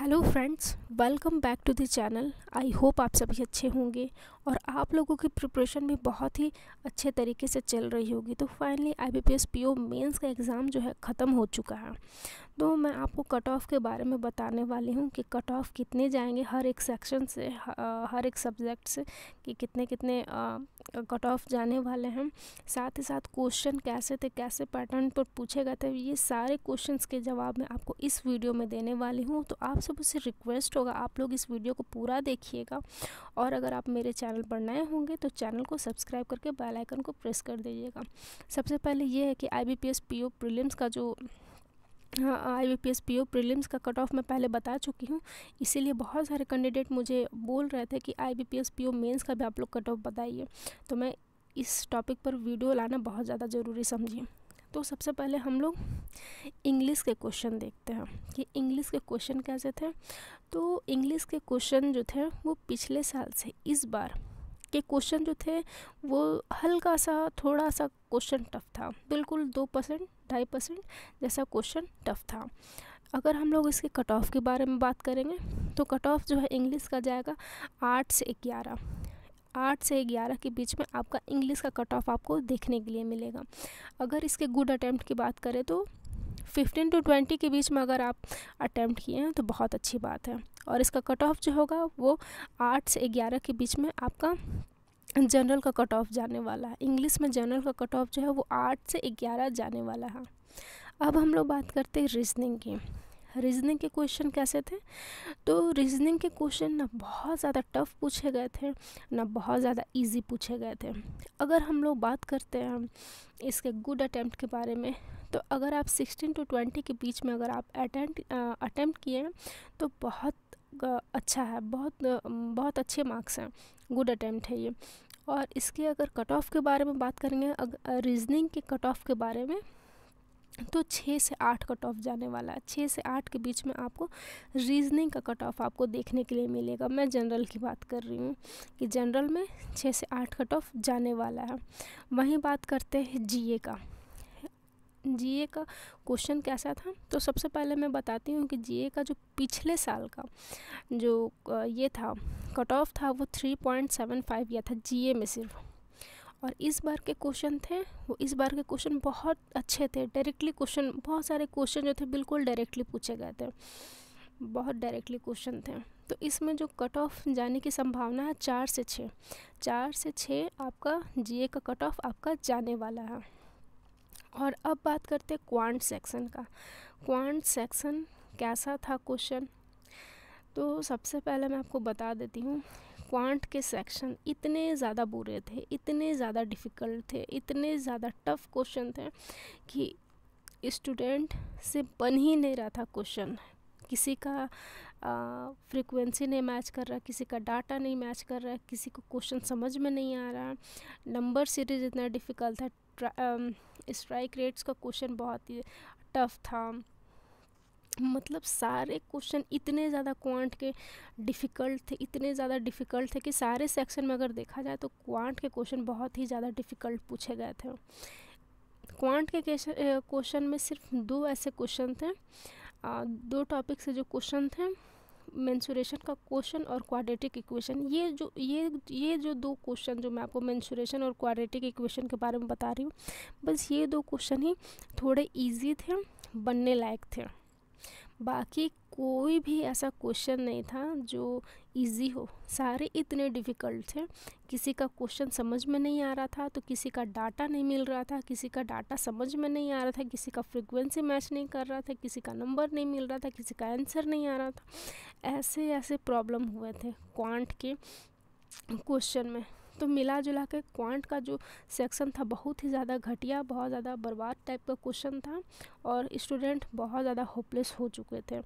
hello friends welcome back to the channel I hope आप सभी अच्छे होंगे और आप लोगों की प्रिपरेशन भी बहुत ही अच्छे तरीके से चल रही होगी तो finally I B P S P O mains का एग्ज़ाम जो है ख़त्म हो चुका है तो मैं आपको कट ऑफ के बारे में बताने वाली हूँ कि कट ऑफ कितने जाएंगे हर एक सेक्शन से हर एक सब्जेक्ट से कि कितने कितने कट ऑफ जाने वाले हैं साथ ही साथ क्वेश्चन कैसे थे कैसे पैटर्न पर पूछे गए थे ये सारे क्वेश्चन के जवाब मैं आपको इस वीडियो में देने वाली हूँ तो आप सब उससे रिक्वेस्ट होगा आप लोग इस वीडियो को पूरा देखिएगा और अगर आप मेरे चैनल चैनल पर नए होंगे तो चैनल को सब्सक्राइब करके बेल आइकन को प्रेस कर दीजिएगा सबसे पहले ये है कि आईबीपीएस पीओ प्रीलिम्स का जो I B P S P O prelims का कट ऑफ मैं पहले बता चुकी हूँ इसीलिए बहुत सारे कैंडिडेट मुझे बोल रहे थे कि I B P S P O mains का भी आप लोग कट ऑफ बताइए तो मैं इस टॉपिक पर वीडियो लाना बहुत ज़्यादा ज़रूरी समझी तो सबसे पहले हम लोग इंग्लिश के क्वेश्चन देखते हैं कि इंग्लिश के क्वेश्चन कैसे थे तो इंग्लिश के क्वेश्चन जो थे वो पिछले साल से इस बार के क्वेश्चन जो थे वो हल्का सा थोड़ा सा क्वेश्चन टफ था बिल्कुल दो परसेंट ढाई परसेंट जैसा क्वेश्चन टफ था अगर हम लोग इसके कट ऑफ के बारे में बात करेंगे तो कट ऑफ जो है इंग्लिश का जाएगा आठ से ग्यारह आठ से ग्यारह के बीच में आपका इंग्लिश का कट ऑफ आपको देखने के लिए मिलेगा अगर इसके गुड अटैम्प्ट की बात करें तो फिफ्टीन टू ट्वेंटी के बीच में अगर आप अटैम्प्ट किए हैं तो बहुत अच्छी बात है और इसका कट ऑफ जो होगा वो आठ से ग्यारह के बीच में आपका जनरल का कट ऑफ जाने वाला है इंग्लिश में जनरल का कट ऑफ जो है वो आठ से ग्यारह जाने वाला है अब हम लोग बात करते हैं रीजनिंग की रीजनिंग के क्वेश्चन कैसे थे तो रीजनिंग के क्वेश्चन ना बहुत ज़्यादा टफ पूछे गए थे ना बहुत ज़्यादा इजी पूछे गए थे अगर हम लोग बात करते हैं इसके गुड अटैम्प्ट के बारे में तो अगर आप सिक्सटीन टू ट्वेंटी के बीच में अगर आप अटैम्प्ट अटैम्प्ट किए तो बहुत अच्छा है बहुत बहुत अच्छे मार्क्स हैं गुड अटैम्प्ट है ये और इसके अगर कट ऑफ के बारे में बात करेंगे रीजनिंग के कट ऑफ के बारे में तो छः से आठ कट ऑफ जाने वाला है छः से आठ के बीच में आपको रीजनिंग का कट ऑफ आपको देखने के लिए मिलेगा मैं जनरल की बात कर रही हूँ कि जनरल में छः से आठ कट ऑफ जाने वाला है वहीं बात करते हैं जीए का जीए का क्वेश्चन कैसा था तो सबसे पहले मैं बताती हूँ कि जीए का जो पिछले साल का जो ये था कट ऑफ था वो थ्री पॉइंट सेवन फाइव यह था जीए में सिर्फ और इस बार के क्वेश्चन थे वो इस बार के क्वेश्चन बहुत अच्छे थे डायरेक्टली क्वेश्चन बहुत सारे क्वेश्चन जो थे बिल्कुल डायरेक्टली पूछे गए थे बहुत डायरेक्टली क्वेश्चन थे तो इसमें जो कट ऑफ जाने की संभावना है चार से छः चार से छः आपका जीए का कट ऑफ आपका जाने वाला है और अब बात करते हैं क्वांट सेक्शन का क्वांट सेक्शन कैसा था क्वेश्चन तो सबसे पहले मैं आपको बता देती हूँ क्वांट के सेक्शन इतने ज़्यादा बुरे थे इतने ज़्यादा डिफ़िकल्ट थे इतने ज़्यादा टफ क्वेश्चन थे कि स्टूडेंट से बन ही नहीं रहा था क्वेश्चन किसी का फ्रीक्वेंसी नहीं मैच कर रहा किसी का डाटा नहीं मैच कर रहा किसी को क्वेश्चन समझ में नहीं आ रहा नंबर सीरीज इतना डिफ़िकल्ट था स्ट्राइक रेट्स का क्वेश्चन बहुत ही टफ था मतलब सारे क्वेश्चन इतने ज़्यादा क्वांट के डिफ़िकल्ट थे इतने ज़्यादा डिफ़िकल्ट थे कि सारे सेक्शन में अगर देखा जाए तो क्वांट के क्वेश्चन बहुत ही ज़्यादा डिफ़िकल्ट पूछे गए थे क्वांट के क्वेश्चन में सिर्फ दो ऐसे क्वेश्चन थे दो टॉपिक से जो क्वेश्चन थे मेंसुरेशन का क्वेश्चन और क्वाड्रेटिक इक्वेशन ये जो ये ये जो दो क्वेश्चन जो मैं आपको मेंसुरेशन और क्वाड्रेटिक इक्वेशन के बारे में बता रही हूँ बस ये दो क्वेश्चन ही थोड़े इजी थे बनने लायक थे बाकी कोई भी ऐसा क्वेश्चन नहीं था जो इजी हो सारे इतने डिफ़िकल्ट थे किसी का क्वेश्चन समझ में नहीं आ रहा था तो किसी का डाटा नहीं मिल रहा था किसी का डाटा समझ में नहीं आ रहा था किसी का फ्रिक्वेंसी मैच नहीं कर रहा था किसी का नंबर नहीं मिल रहा था किसी का आंसर नहीं आ रहा था ऐसे ऐसे प्रॉब्लम हुए थे क्वांट के क्वेश्चन में तो मिला जुला के क्वांट का जो सेक्शन था बहुत ही ज़्यादा घटिया बहुत ज़्यादा बर्बाद टाइप का क्वेश्चन था और स्टूडेंट बहुत ज़्यादा होपलेस हो चुके थे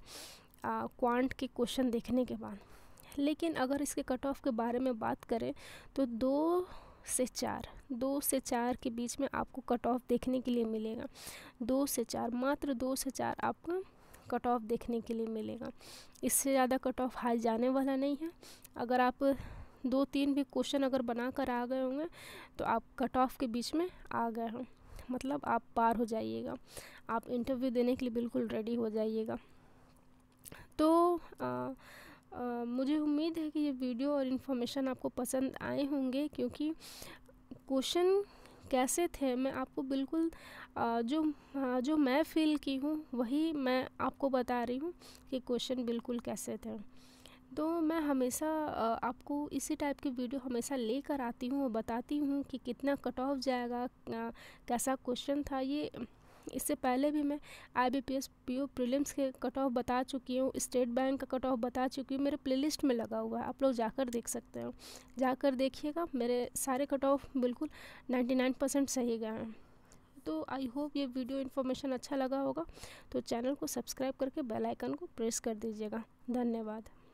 क्वांट के क्वेश्चन देखने के बाद लेकिन अगर इसके कट ऑफ के बारे में बात करें तो दो से चार दो से चार के बीच में आपको कट ऑफ देखने के लिए मिलेगा दो से चार मात्र दो से चार आपका कट ऑफ देखने के लिए मिलेगा इससे ज़्यादा कट ऑफ हाई जाने वाला नहीं है अगर आप दो तीन भी क्वेश्चन अगर बना कर आ गए होंगे तो आप कट ऑफ के बीच में आ गए हों मतलब आप पार हो जाइएगा आप इंटरव्यू देने के लिए बिल्कुल रेडी हो जाइएगा तो आ, आ, मुझे उम्मीद है कि ये वीडियो और इन्फॉर्मेशन आपको पसंद आए होंगे क्योंकि क्वेश्चन कैसे थे मैं आपको बिल्कुल जो जो मैं फील की हूँ वही मैं आपको बता रही हूँ कि क्वेश्चन बिल्कुल कैसे थे तो मैं हमेशा आपको इसी टाइप की वीडियो हमेशा लेकर आती हूँ और बताती हूँ कि कितना कट ऑफ जाएगा कैसा क्वेश्चन था ये इससे पहले भी मैं I B P S P O prelims के कट ऑफ बता चुकी हूँ स्टेट बैंक का कट ऑफ बता चुकी हूँ मेरे प्लेलिस्ट में लगा हुआ है आप लोग जाकर देख सकते हो जाकर देखिएगा मेरे सारे कट ऑफ बिल्कुल 99 परसेंट सही गए हैं तो आई होप ये वीडियो इन्फॉर्मेशन अच्छा लगा होगा तो चैनल को सब्सक्राइब करके बेल आइकन को प्रेस कर दीजिएगा धन्यवाद